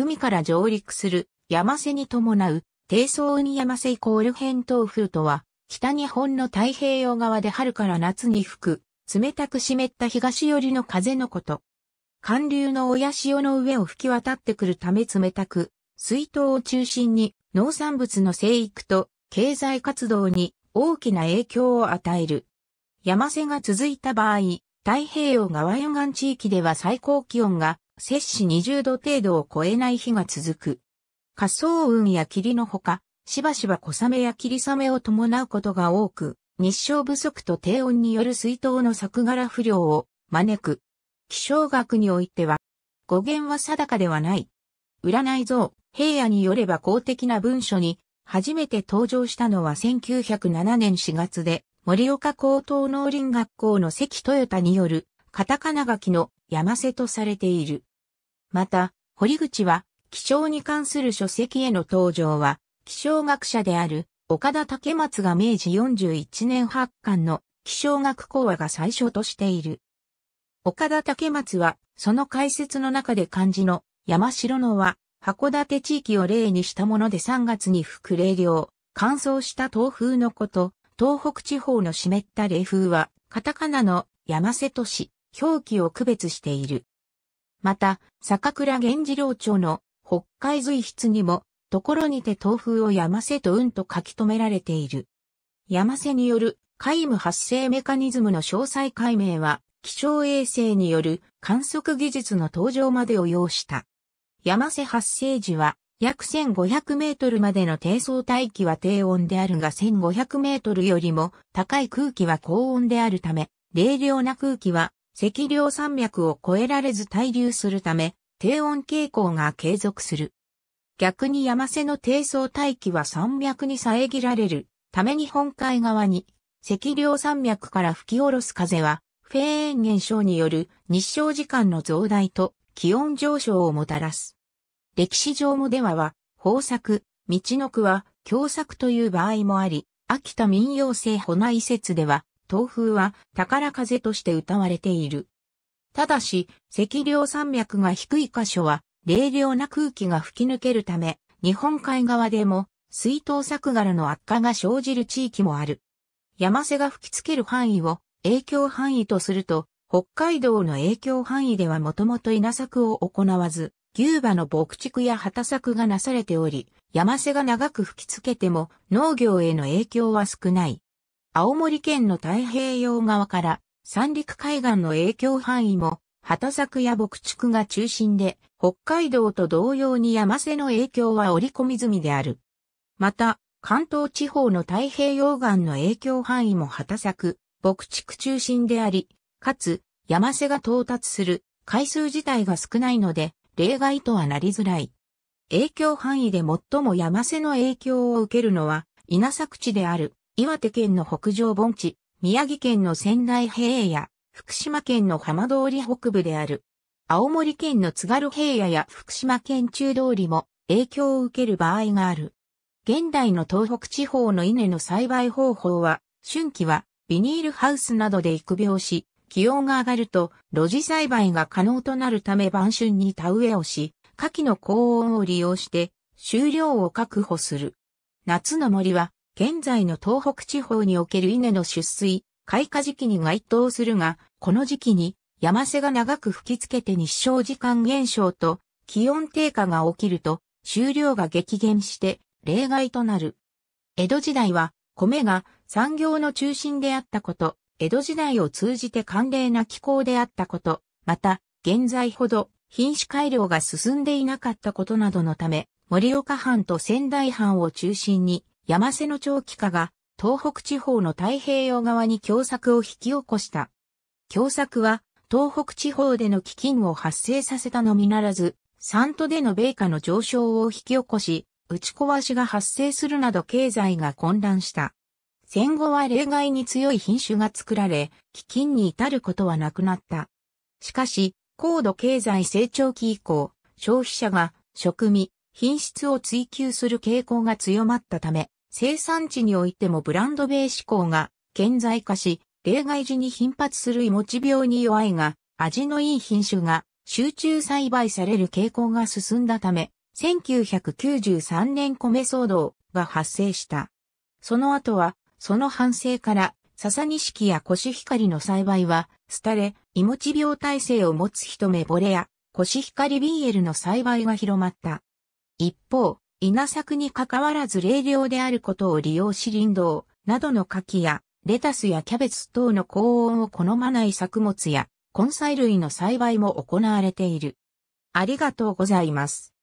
海から上陸する山瀬に伴う低層海山瀬イコール偏東風とは、北日本の太平洋側で春から夏に吹く、冷たく湿った東寄りの風のこと。寒流の親潮の上を吹き渡ってくるため冷たく、水筒を中心に農産物の生育と経済活動に大きな影響を与える。山瀬が続いた場合、太平洋側沿岸地域では最高気温が摂氏20度程度を超えない日が続く。仮想雲や霧のほか、しばしば小雨や霧雨を伴うことが多く、日照不足と低温による水筒の作柄不良を招く。気象学においては、語源は定かではない。占い像、平野によれば公的な文書に、初めて登場したのは1907年4月で、森岡高等農林学校の関豊田による、カタカナ書きの山瀬とされている。また、堀口は、気象に関する書籍への登場は、気象学者である岡田竹松が明治41年発刊の気象学講話が最初としている。岡田竹松は、その解説の中で漢字の山城野は、函館地域を例にしたもので3月に吹く冷涼、乾燥した東風のこと、東北地方の湿った冷風は、カタカナの山瀬都市、表記を区別している。また、坂倉源次郎町の北海随筆にも、ところにて東風を山瀬と運と書き留められている。山瀬による海無発生メカニズムの詳細解明は、気象衛星による観測技術の登場までを要した。山瀬発生時は、約1500メートルまでの低層大気は低温であるが1500メートルよりも高い空気は高温であるため、冷涼な空気は赤稜山脈を越えられず滞留するため、低温傾向が継続する。逆に山瀬の低層大気は山脈に遮られるため日本海側に赤稜山脈から吹き下ろす風はフェーン現象による日照時間の増大と気温上昇をもたらす。歴史上もではは、豊作、道の区は共作という場合もあり、秋田民謡制保内説では、東風は宝風として歌われている。ただし、赤稜山脈が低い箇所は、冷涼な空気が吹き抜けるため、日本海側でも、水筒作柄の悪化が生じる地域もある。山瀬が吹きつける範囲を影響範囲とすると、北海道の影響範囲ではもともと稲作を行わず、牛馬の牧畜や畑作がなされており、山瀬が長く吹きつけても農業への影響は少ない。青森県の太平洋側から三陸海岸の影響範囲も、畑作や牧畜が中心で、北海道と同様に山瀬の影響は織り込み済みである。また、関東地方の太平洋岸の影響範囲も畑作、牧畜中心であり、かつ、山瀬が到達する回数自体が少ないので、例外とはなりづらい。影響範囲で最も山瀬の影響を受けるのは、稲作地である岩手県の北上盆地、宮城県の仙台平野福島県の浜通り北部である。青森県の津軽平野や福島県中通りも影響を受ける場合がある。現代の東北地方の稲の栽培方法は、春季はビニールハウスなどで育苗し、気温が上がると露地栽培が可能となるため晩春に田植えをし、夏季の高温を利用して収量を確保する。夏の森は現在の東北地方における稲の出水、開花時期に該当するが、この時期に山瀬が長く吹きつけて日照時間減少と気温低下が起きると収量が激減して例外となる。江戸時代は米が産業の中心であったこと、江戸時代を通じて寒冷な気候であったこと、また現在ほど品種改良が進んでいなかったことなどのため、盛岡藩と仙台藩を中心に山瀬の長期化が東北地方の太平洋側に狭作を引き起こした。狭作は東北地方での基金を発生させたのみならず、山都での米価の上昇を引き起こし、打ち壊しが発生するなど経済が混乱した。戦後は例外に強い品種が作られ、基金に至ることはなくなった。しかし、高度経済成長期以降、消費者が食味、品質を追求する傾向が強まったため、生産地においてもブランド米志向が顕在化し、例外時に頻発する芋持病に弱いが、味のいい品種が集中栽培される傾向が進んだため、1993年米騒動が発生した。その後は、その反省から、笹錦やコシヒカリの栽培は、廃れ、芋持ち病体制を持つ一目惚れや、コシヒカリビーエルの栽培が広まった。一方、稲作に関わらず冷涼であることを利用し林道などの柿やレタスやキャベツ等の高温を好まない作物や根菜類の栽培も行われている。ありがとうございます。